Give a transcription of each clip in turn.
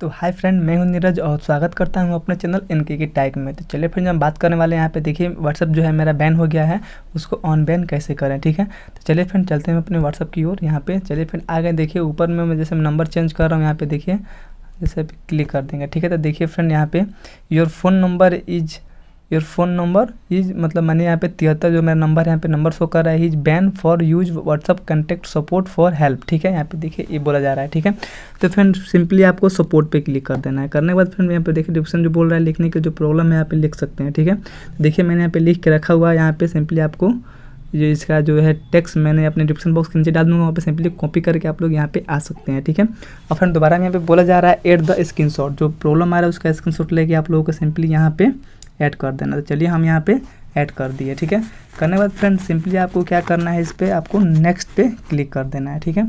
तो hi friend मैं हूं नीरज और स्वागत करता हूं अपने चैनल एन के टाइप में तो चलिए फ्रेंड हम बात करने वाले हैं यहाँ पे देखिए व्हाट्सअप जो है मेरा बैन हो गया है उसको ऑन बैन कैसे करें ठीक है तो चलिए फ्रेंड चलते हैं अपने व्हाट्सअप की ओर यहाँ पे चलिए फ्रेंड आ गए देखिए ऊपर में मैं जैसे नंबर चेंज कर रहा हूँ यहाँ पे देखिए जैसे क्लिक कर देंगे ठीक है तो देखिए फ्रेंड यहाँ पे your phone number is your phone number is मतलब मैंने यहाँ पे तिहत्तर जो मेरा नंबर है यहाँ पे नंबर शो कर रहा है is ban for use WhatsApp contact support for help ठीक है यहाँ पे देखिए ये बोला जा रहा है ठीक है तो फ्रेंड सिंपली आपको सपोर्ट पे क्लिक कर देना है करने के बाद फ्रेंड यहाँ पे देखिए डिस्क्रिप्शन जो बोल रहा है लिखने के जो प्रॉब्लम है यहाँ पे लिख सकते हैं ठीक है देखिए मैंने यहाँ पे लिख के रखा हुआ है यहाँ पे सिंपली आपको जो इसका जो है टेक्स्ट मैंने अपने डिस्क्रिप्शन बॉक्स के नीचे डाल दूंगा वहाँ पे सिंपली कॉपी करके आप लोग यहाँ पे आ सकते हैं ठीक है और फ्रेंड दोबारा यहाँ पे बोला जा रहा है एट द स्क्रीनशॉट जो प्रॉब्लम आ रहा है उसका स्क्रीनशॉट लेके आप लोगों को सिंपली यहाँ पे ऐड कर देना तो चलिए हम यहाँ पे ऐड कर दिए ठीक है करने के बाद फ्रेंड सिंपली आपको क्या करना है इस पर आपको नेक्स्ट पे क्लिक कर देना है ठीक है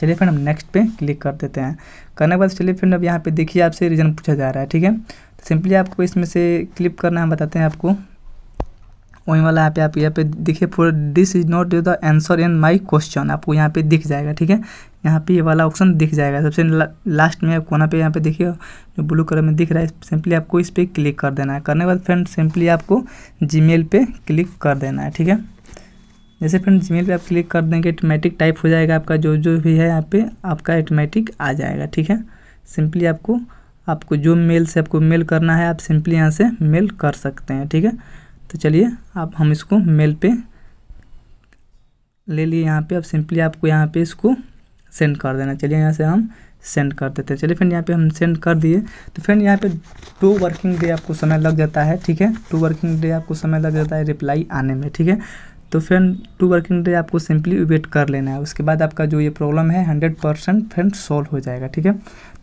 चलिए फ्रेंड हम नेक्स्ट पे क्लिक कर देते हैं करने के बाद चलिए फ्रेंड अब यहाँ पे देखिए आपसे रीज़न पूछा जा रहा है ठीक है तो सिंपली आपको इसमें से क्लिक करना हम बताते हैं आपको वहीं वाला पे आप यहाँ पे देखिए for this is not the answer in my question आपको यहाँ पे दिख जाएगा ठीक है यहाँ पे ये वाला ऑप्शन दिख जाएगा सबसे ला, लास्ट में कोना पे यहाँ पे देखिए जो ब्लू कलर में दिख रहा है सिंपली आपको इस पर क्लिक कर देना है करने के बाद फ्रेंड सिंपली आपको जीमेल पे क्लिक कर देना है ठीक है जैसे फ्रेंड जीमेल पे आप क्लिक कर देंगे ऑटोमेटिक टाइप हो जाएगा आपका जो जो भी है यहाँ पे आपका ऑटोमेटिक आ जाएगा ठीक है सिंपली आपको आपको जो मेल से आपको मेल करना है आप सिंपली यहाँ से मेल कर सकते हैं ठीक है तो चलिए आप हम इसको मेल पे ले लिए यहाँ पे अब सिंपली आपको यहाँ पे इसको सेंड कर देना चलिए यहाँ से हम सेंड कर देते हैं चलिए फ्रेंड यहाँ पे हम सेंड कर दिए तो फ्रेंड यहाँ पे टू वर्किंग डे आपको समय लग जाता है ठीक है टू वर्किंग डे आपको समय लग जाता है रिप्लाई आने में ठीक है तो फ्रेंड टू वर्किंग डे आपको सिंपली वेट कर लेना है उसके बाद आपका जो ये प्रॉब्लम है हंड्रेड परसेंट फ्रेंड सॉल्व हो जाएगा ठीक है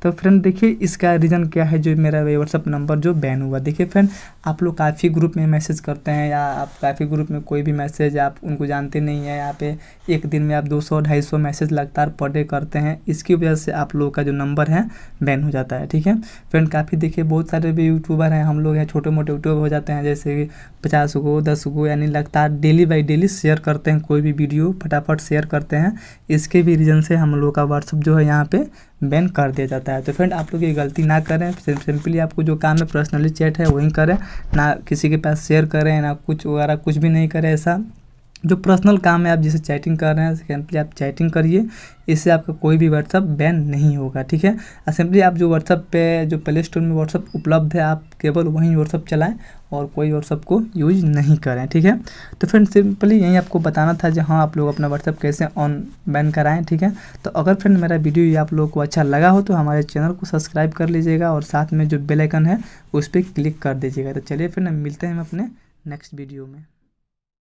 तो फ्रेंड देखिए इसका रीज़न क्या है जो मेरा व्हाट्सअप नंबर जो बैन हुआ देखिए फ्रेंड आप लोग काफ़ी ग्रुप में मैसेज करते हैं या आप काफ़ी ग्रुप में कोई भी मैसेज आप उनको जानते नहीं हैं यहाँ पे एक दिन में आप 200 250 मैसेज लगातार पर डे करते हैं इसकी वजह से आप लोगों का जो नंबर है बैन हो जाता है ठीक है फ्रेंड काफ़ी देखिए बहुत सारे भी यूट्यूबर हैं हम लोग हैं छोटे मोटे यूट्यूबर हो जाते हैं जैसे पचास गो दस गो यानी लगातार daily by daily daily share करते हैं कोई भी वीडियो फटाफट शेयर करते हैं इसके भी रीज़न से हम लोग का व्हाट्सअप जो है यहाँ पे बैन कर दिया जाता है तो फ्रेंड आप लोग ये गलती ना करें सिंपली आपको जो काम है पर्सनली चैट है वही करें ना किसी के पास शेयर करें ना कुछ वगैरह कुछ भी नहीं करें ऐसा जो पर्सनल काम है आप जिसे चैटिंग कर रहे हैं सिंपली आप चैटिंग करिए इससे आपका कोई भी व्हाट्सअप बैन नहीं होगा ठीक है सिंपली आप जो व्हाट्सअप पे जो प्ले स्टोर में व्हाट्सअप उपलब्ध है आप केवल वहीं व्हाट्सअप चलाएं और कोई व्हाट्सअप को यूज नहीं करें ठीक है तो फ्रेंड सिंपली यही आपको बताना था जो हाँ आप लोग अपना व्हाट्सअप कैसे ऑन बैन कराएँ ठीक है तो अगर फ्रेंड मेरा वीडियो ये आप लोगों को अच्छा लगा हो तो हमारे चैनल को सब्सक्राइब कर लीजिएगा और साथ में जो बेलाइकन है उस पर क्लिक कर दीजिएगा तो चलिए फ्रेंड मिलते हैं हम अपने नेक्स्ट वीडियो में